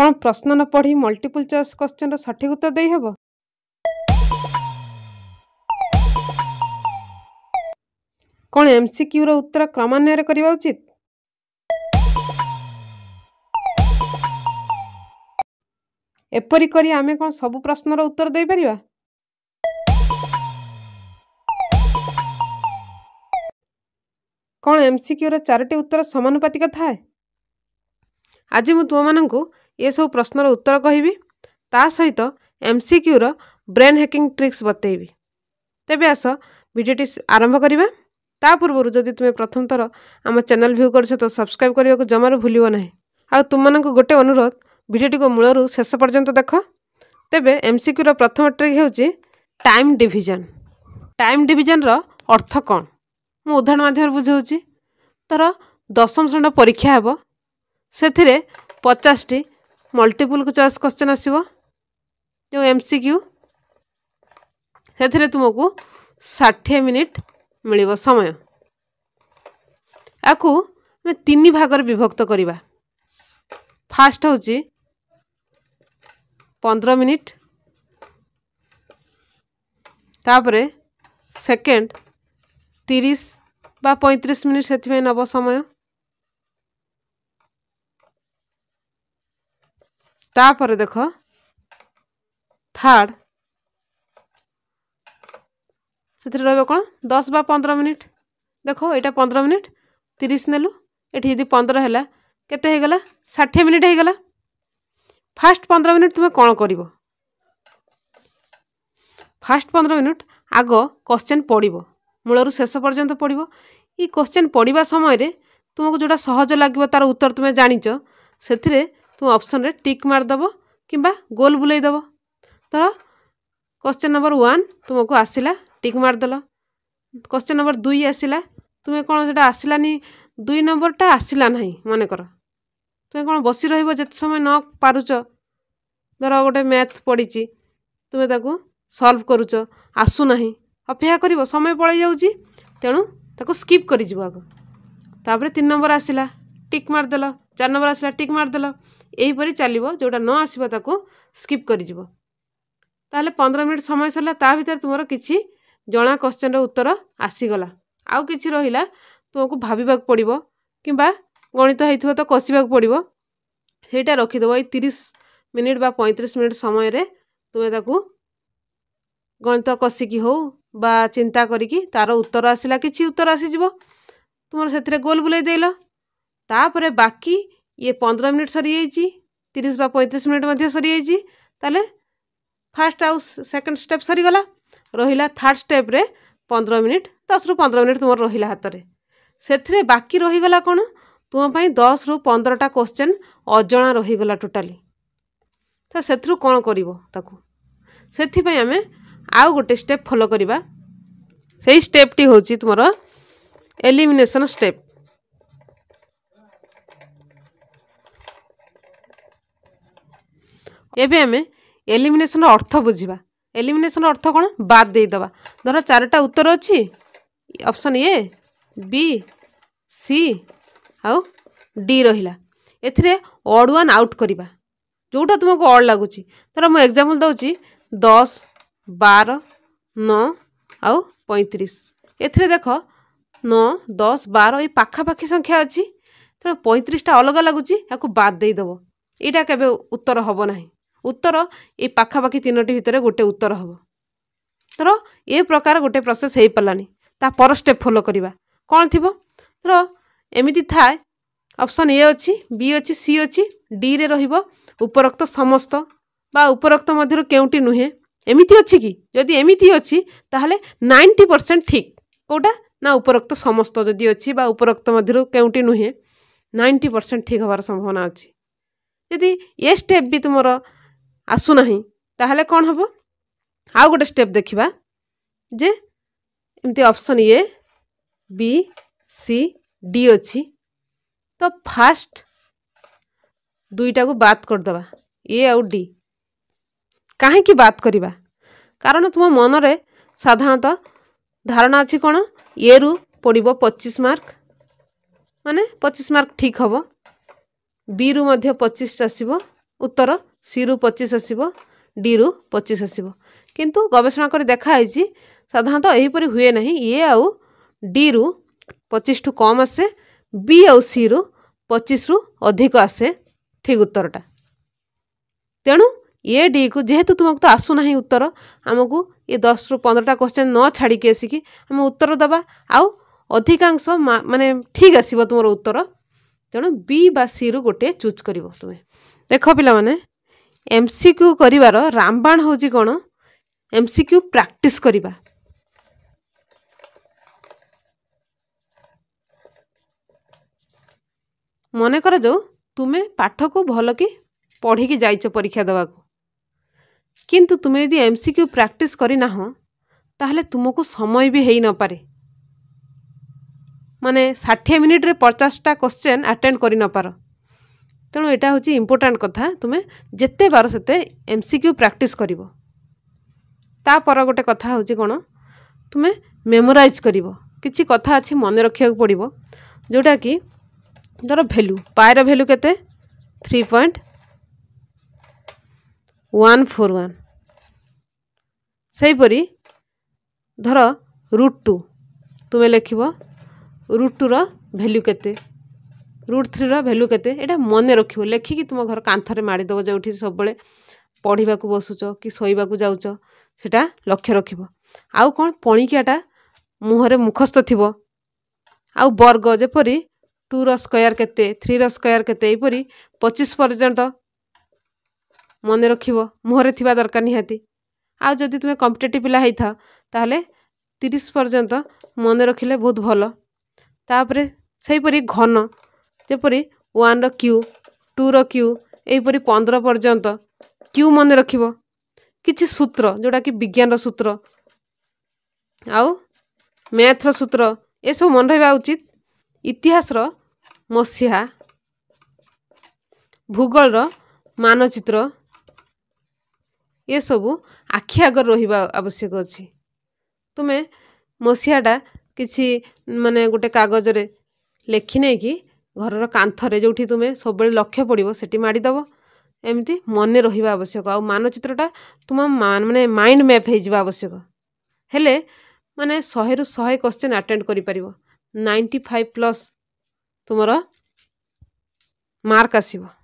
କ'ଣ ପ୍ରଶ୍ନ ନ ପଢ଼ି ମଲ୍ଟିପୁଲ ଚଏସ୍ କ୍ୱେଶ୍ଚିନ୍ର ସଠିକ ଉତ୍ତର ଦେଇହେବ କ'ଣ ଏମ୍ସିକ୍ୟୁର ଉତ୍ତର କ୍ରମାନ୍ୱୟରେ କରିବା ଉଚିତ ଏପରି କରି ଆମେ କ'ଣ ସବୁ ପ୍ରଶ୍ନର ଉତ୍ତର ଦେଇପାରିବା କ'ଣ ଏମ୍ସିକ୍ୟୁର ଚାରୋଟି ଉତ୍ତର ସମାନୁପାତିକ ଥାଏ ଆଜି ମୁଁ ତୁମମାନଙ୍କୁ ଏସବୁ ପ୍ରଶ୍ନର ଉତ୍ତର କହିବି ତା ସହିତ ଏମ୍ ସି କ୍ୟୁର ବ୍ରେନ୍ ହ୍ୟାକିଂ ଟ୍ରିକ୍ସ ବତେଇବି ତେବେ ଆସ ଭିଡ଼ିଓଟି ଆରମ୍ଭ କରିବା ତା ପୂର୍ବରୁ ଯଦି ତୁମେ ପ୍ରଥମ ଥର ଆମ ଚ୍ୟାନେଲ୍ ଭ୍ୟୁ କରୁଛ ତ ସବସ୍କ୍ରାଇବ୍ କରିବାକୁ ଜମାରୁ ଭୁଲିବ ନାହିଁ ଆଉ ତୁମମାନଙ୍କୁ ଗୋଟେ ଅନୁରୋଧ ଭିଡ଼ିଓଟିକୁ ମୂଳରୁ ଶେଷ ପର୍ଯ୍ୟନ୍ତ ଦେଖ ତେବେ କ୍ୟୁର ପ୍ରଥମ ଟ୍ରିକ୍ ହେଉଛି ଟାଇମ୍ ଡିଭିଜନ୍ ଟାଇମ୍ ଡିଭିଜନ୍ର ଅର୍ଥ କ'ଣ ମୁଁ ଉଦାହରଣ ମାଧ୍ୟମରେ ବୁଝାଉଛି ତାର ଦଶମ ଶ୍ରେଣୀର ପରୀକ୍ଷା ହେବ ସେଥିରେ ପଚାଶଟି ମଲ୍ଟିପୁଲ୍ ଚଏସ୍ କ୍ୱଶ୍ଚିନ୍ ଆସିବ ଯେଉଁ ଏମ୍ ସି କ୍ୟୁ ସେଥିରେ ତୁମକୁ ଷାଠିଏ ମିନିଟ୍ ମିଳିବ ସମୟ ଆକୁ ଆମେ ତିନି ଭାଗରେ ବିଭକ୍ତ କରିବା ଫାଷ୍ଟ ହେଉଛି ପନ୍ଦର ମିନିଟ୍ ତାପରେ ସେକେଣ୍ଡ ତିରିଶ ବା ପଇଁତିରିଶ ମିନିଟ୍ ସେଥିପାଇଁ ନେବ ସମୟ তারপরে দেখো থার্ড ସେଥିରେ ରହିବ କ'ଣ ଦଶ ବା ପନ୍ଦର ମିନିଟ୍ ଦେଖ ଏଇଟା ପନ୍ଦର ମିନିଟ୍ ତିରିଶ ନେଲୁ ଏଠି ଯଦି ପନ୍ଦର ହେଲା କେତେ ହେଇଗଲା ଷାଠିଏ ମିନିଟ୍ ହେଇଗଲା ଫାଷ୍ଟ ପନ୍ଦର ମିନିଟ୍ ତୁମେ କ'ଣ କରିବ ଫାଷ୍ଟ ପନ୍ଦର ମିନିଟ୍ ଆଗ କୋଶ୍ଚେନ୍ ପଡ଼ିବ ମୂଳରୁ ଶେଷ ପର୍ଯ୍ୟନ୍ତ ପଡ଼ିବ ଏଇ କୋଶ୍ଚେନ୍ ପଡ଼ିବା ସମୟରେ ତୁମକୁ ଯେଉଁଟା ସହଜ ଲାଗିବ ତା'ର ଉତ୍ତର ତୁମେ ଜାଣିଛ ସେଥିରେ তুমি অপশানরে ଟିକ୍ ମାରିଦେବ କିମ୍ବା ଗୋଲ୍ ବୁଲେଇ ଦେବ ଧର କୋଶ୍ଚେନ୍ ନମ୍ବର ୱାନ୍ ତୁମକୁ ଆସିଲା ଟିକ୍ ମାରିଦେଲ କୋଶ୍ଚେନ୍ ନମ୍ବର ଦୁଇ ଆସିଲା ତୁମେ କ'ଣ ସେଇଟା ଆସିଲାନି ଦୁଇ ନମ୍ବରଟା ଆସିଲା ନାହିଁ ମନେକର ତୁମେ କ'ଣ ବସି ରହିବ ଯେତେ ସମୟ ନ ପାରୁଛ ଧର ଗୋଟେ ମ୍ୟାଥ୍ ପଡ଼ିଛି ତୁମେ ତାକୁ ସଲ୍ଭ କରୁଛ ଆସୁନାହିଁ ଅପେକ୍ଷା କରିବ ସମୟ ପଳେଇ ଯାଉଛି ତେଣୁ ତାକୁ ସ୍କିପ୍ କରିଯିବ ଆଗ ତାପରେ ତିନି ନମ୍ବର ଆସିଲା ଟିକ୍ ମାରିଦେଲ ଚାରି ନମ୍ବର ଆସିଲା ଟିକ୍ ମାରିଦେଲ ଏହିପରି ଚାଲିବ ଯେଉଁଟା ନ ଆସିବ ତାକୁ ସ୍କିପ୍ କରିଯିବ ତାହେଲେ ପନ୍ଦର ମିନିଟ୍ ସମୟ ସରିଲା ତା ଭିତରେ ତୁମର କିଛି ଜଣା କ୍ୱଶ୍ଚେନ୍ର ଉତ୍ତର ଆସିଗଲା ଆଉ କିଛି ରହିଲା ତୁମକୁ ଭାବିବାକୁ ପଡ଼ିବ କିମ୍ବା ଗଣିତ ହେଇଥିବ ତ କଷିବାକୁ ପଡ଼ିବ ସେଇଟା ରଖିଦେବ ଏଇ ତିରିଶ ମିନିଟ୍ ବା ପଇଁତିରିଶ ମିନିଟ୍ ସମୟରେ ତୁମେ ତାକୁ ଗଣିତ କଷିକି ହଉ ବା ଚିନ୍ତା କରିକି ତା'ର ଉତ୍ତର ଆସିଲା କିଛି ଉତ୍ତର ଆସିଯିବ ତୁମର ସେଥିରେ ଗୋଲ୍ ବୁଲେଇ ଦେଲ ତାପରେ ବାକି ଇଏ ପନ୍ଦର ମିନିଟ୍ ସରିଯାଇଛି ତିରିଶ ବା ପଇଁତିରିଶ ମିନିଟ୍ ମଧ୍ୟ ସରିଯାଇଛି ତାହେଲେ ଫାର୍ଷ୍ଟ ଆଉ ସେକେଣ୍ଡ ଷ୍ଟେପ୍ ସରିଗଲା ରହିଲା ଥାର୍ଡ଼ ଷ୍ଟେପ୍ରେ ପନ୍ଦର ମିନିଟ୍ ଦଶରୁ ପନ୍ଦର ମିନିଟ୍ ତୁମର ରହିଲା ହାତରେ ସେଥିରେ ବାକି ରହିଗଲା କ'ଣ ତୁମ ପାଇଁ ଦଶରୁ ପନ୍ଦରଟା କୋଶ୍ଚେନ୍ ଅଜଣା ରହିଗଲା ଟୋଟାଲି ତ ସେଥିରୁ କ'ଣ କରିବ ତାକୁ ସେଥିପାଇଁ ଆମେ ଆଉ ଗୋଟେ ଷ୍ଟେପ୍ ଫଲୋ କରିବା ସେଇ ଷ୍ଟେପ୍ଟି ହେଉଛି ତୁମର ଏଲିମିନେସନ୍ ଷ୍ଟେପ୍ এবে আমি এলিমিনেসন অর্থ বুঝবা এলিমিনেসন অর্থ কোণ বাদ দেইদবা ধর চারিটা উত্তর অছি অপশন এ বি সি আউ ডি রহিলা এথিরে অড ওয়ান আউট করিবা ଯୋଉଟା ତୁମକୁ ଅଡ଼ ଲାଗୁଛି ଧର ମୁଁ ଏକ୍ଜାମ୍ପଲ୍ ଦେଉଛି ଦଶ ବାର ନଅ ଆଉ ପଇଁତିରିଶ ଏଥିରେ ଦେଖ ନଅ ଦଶ ବାର ଏଇ ପାଖାପାଖି ସଂଖ୍ୟା ଅଛି ତେଣୁ ପଇଁତିରିଶଟା ଅଲଗା ଲାଗୁଛି ଏହାକୁ ବାଦ୍ ଦେଇଦେବ ଏଇଟା କେବେ ଉତ୍ତର ହେବ ନାହିଁ ଉତ୍ତର ଏ ପାଖାପାଖି ତିନୋଟି ଭିତରେ ଗୋଟେ ଉତ୍ତର ହେବ ଧର ଏ ପ୍ରକାର ଗୋଟେ ପ୍ରସେସ୍ ହେଇପାରିଲାନି ତା ପର ଷ୍ଟେପ୍ ଫଲୋ କରିବା କ'ଣ ଥିବ ଧର ଏମିତି ଥାଏ ଅପସନ୍ ଏ ଅଛି ବି ଅଛି ସି ଅଛି ଡିରେ ରହିବ ଉପରୋକ୍ତ ସମସ୍ତ ବା ଉପରୋକ୍ତ ମଧ୍ୟରୁ କେଉଁଟି ନୁହେଁ ଏମିତି ଅଛି କି ଯଦି ଏମିତି ଅଛି ତାହେଲେ ନାଇଣ୍ଟି ପରସେଣ୍ଟ ଠିକ୍ କେଉଁଟା ନା ଉପରୋକ୍ତ ସମସ୍ତ ଯଦି ଅଛି ବା ଉପରୋକ୍ତ ମଧ୍ୟରୁ କେଉଁଟି ନୁହେଁ ନାଇଣ୍ଟି ପରସେଣ୍ଟ ଠିକ୍ ହେବାର ସମ୍ଭାବନା ଅଛି ଯଦି ଏ ଷ୍ଟେପ୍ ବି ତୁମର ଆସୁନାହିଁ ତାହେଲେ କ'ଣ ହେବ ଆଉ ଗୋଟେ ଷ୍ଟେପ୍ ଦେଖିବା ଯେ ଏମିତି option A B C D ଅଛି ତ ଫାଷ୍ଟ ଦୁଇଟାକୁ ବାଦ୍ କରିଦେବା ଏ ଆଉ ଡି କାହିଁକି ବାତ୍ କରିବା କାରଣ ତୁମ ମନରେ ସାଧାରଣତଃ ଧାରଣା ଅଛି କ'ଣ ଏରୁ ପଡ଼ିବ ପଚିଶ ମାର୍କ ମାନେ ପଚିଶ ମାର୍କ ଠିକ୍ ହେବ ବିରୁ ମଧ୍ୟ ପଚିଶ ଆସିବ ଉତ୍ତର ସିରୁ ପଚିଶ ଆସିବ ଡିରୁ ପଚିଶ ଆସିବ କିନ୍ତୁ ଗବେଷଣା କରି ଦେଖାହେଇଛି ସାଧାରଣତଃ ଏହିପରି ହୁଏ ନାହିଁ ଏ ଆଉ ଡିରୁ ପଚିଶଠୁ କମ୍ ଆସେ ବି ଆଉ ସିରୁ ପଚିଶରୁ ଅଧିକ ଆସେ ଠିକ୍ ଉତ୍ତରଟା ତେଣୁ ଏ ଡିକୁ ଯେହେତୁ ତୁମକୁ ତ ଆସୁନାହିଁ ଉତ୍ତର ଆମକୁ ଏ ଦଶରୁ ପନ୍ଦରଟା କ୍ୱେଶ୍ଚେନ୍ ନ ଛାଡ଼ିକି ଆସିକି ଆମେ ଉତ୍ତର ଦେବା ଆଉ ଅଧିକାଂଶ ମାନେ ଠିକ୍ ଆସିବ ତୁମର ଉତ୍ତର ତେଣୁ ବି ବା ସିରୁ ଗୋଟିଏ ଚୁଜ୍ କରିବ ତୁମେ ଦେଖ ପିଲାମାନେ ଏମ୍ ସି କ୍ୟୁ କରିବାର ରାମବାଣ ହେଉଛି କ'ଣ ଏମ୍ ସି କ୍ୟୁ ପ୍ରାକ୍ଟିସ୍ କରିବା ମନେ କରାଯାଉ ତୁମେ ପାଠକୁ ଭଲକି ପଢ଼ିକି ଯାଇଛ ପରୀକ୍ଷା ଦେବାକୁ କିନ୍ତୁ ତୁମେ ଯଦି ଏମ୍ ସି କ୍ୟୁ ପ୍ରାକ୍ଟିସ୍ କରିନାହଁ ତାହେଲେ ତୁମକୁ ସମୟ ବି ହେଇନପାରେ ମାନେ ଷାଠିଏ ମିନିଟ୍ରେ ପଚାଶଟା କ୍ୱଶ୍ଚେନ୍ ଆଟେଣ୍ଡ କରିନପାର ତେଣୁ ଏଇଟା ହେଉଛି ଇମ୍ପୋର୍ଟାଣ୍ଟ କଥା ତୁମେ ଯେତେ ବାର ସେତେ ଏମ୍ ସି କ୍ୟୁ ପ୍ରାକ୍ଟିସ୍ କରିବ ତାପର ଗୋଟେ କଥା ହେଉଛି କ'ଣ ତୁମେ ମେମୋରାଇଜ୍ କରିବ କିଛି କଥା ଅଛି ମନେ ରଖିବାକୁ ପଡ଼ିବ ଯେଉଁଟାକି ଧର ଭ୍ୟାଲୁ ପାଏର ଭ୍ୟାଲୁ କେତେ three point one four one সেইপরি ধর রুট টু তুমি লেখিব রুট টুর ভ্যালু কেতে ରୁଟ୍ ଥ୍ରୀର ଭାଲ୍ୟୁ କେତେ ଏଇଟା ମନେ ରଖିବ ଲେଖିକି ତୁମ ଘର କାନ୍ଥରେ ମାଡ଼ିଦେବ ଯେଉଁଠି ସବୁବେଳେ ପଢ଼ିବାକୁ ବସୁଛ କି ଶୋଇବାକୁ ଯାଉଛ ସେଇଟା ଲକ୍ଷ୍ୟ ରଖିବ ଆଉ କ'ଣ ପଣିକିଆଟା ମୁହଁରେ ମୁଖସ୍ଥ ଥିବ ଆଉ ବର୍ଗ ଯେପରି ଟୁ ର ସ୍କୋୟାର କେତେ ଥ୍ରୀ ର ସ୍କୋୟାର କେତେ ଏହିପରି ପଚିଶ ପର୍ଯ୍ୟନ୍ତ ମନେ ରଖିବ ମୁହଁରେ ଥିବା ଦରକାର ନିହାତି ଆଉ ଯଦି ତୁମେ କମ୍ପିଟେଟିଭ୍ ପିଲା ହେଇଥାଅ ତାହେଲେ ତିରିଶ ପର୍ଯ୍ୟନ୍ତ ମନେ ରଖିଲେ ବହୁତ ଭଲ ତାପରେ ସେହିପରି ଘନ ଯେପରି ୱାନ୍ର କ୍ୟୁ ଟୁର କ୍ୟୁ ଏହିପରି ପନ୍ଦର ପର୍ଯ୍ୟନ୍ତ କ୍ୟୁ ମନେ ରଖିବ କିଛି ସୂତ୍ର ଯେଉଁଟାକି ବିଜ୍ଞାନର ସୂତ୍ର ଆଉ ମ୍ୟାଥ୍ର ସୂତ୍ର ଏସବୁ ମନେ ରହିବା ଉଚିତ ଇତିହାସର ମସିହା ଭୂଗୋଳର ମାନଚିତ୍ର ଏସବୁ ଆଖି ଆଗରେ ରହିବା ଆବଶ୍ୟକ ଅଛି ତୁମେ ମସିହାଟା କିଛି ମାନେ ଗୋଟେ କାଗଜରେ ଲେଖି ନେଇକି ଘରର କାନ୍ଥରେ ଯେଉଁଠି ତୁମେ ସବୁବେଳେ ଲକ୍ଷ୍ୟ ପଡ଼ିବ ସେଠି ମାଡ଼ିଦେବ ଏମିତି ମନେ ରହିବା ଆବଶ୍ୟକ ଆଉ ମାନଚିତ୍ରଟା ତୁମ ମାନେ ମାଇଣ୍ଡ ମ୍ୟାପ୍ ହେଇଯିବା ଆବଶ୍ୟକ ହେଲେ ମାନେ ଶହେରୁ ଶହେ କ୍ୱଶ୍ଚିନ୍ ଆଟେଣ୍ଡ କରିପାରିବ ନାଇଣ୍ଟି ଫାଇଭ୍ ପ୍ଲସ୍ ତୁମର ମାର୍କ ଆସିବ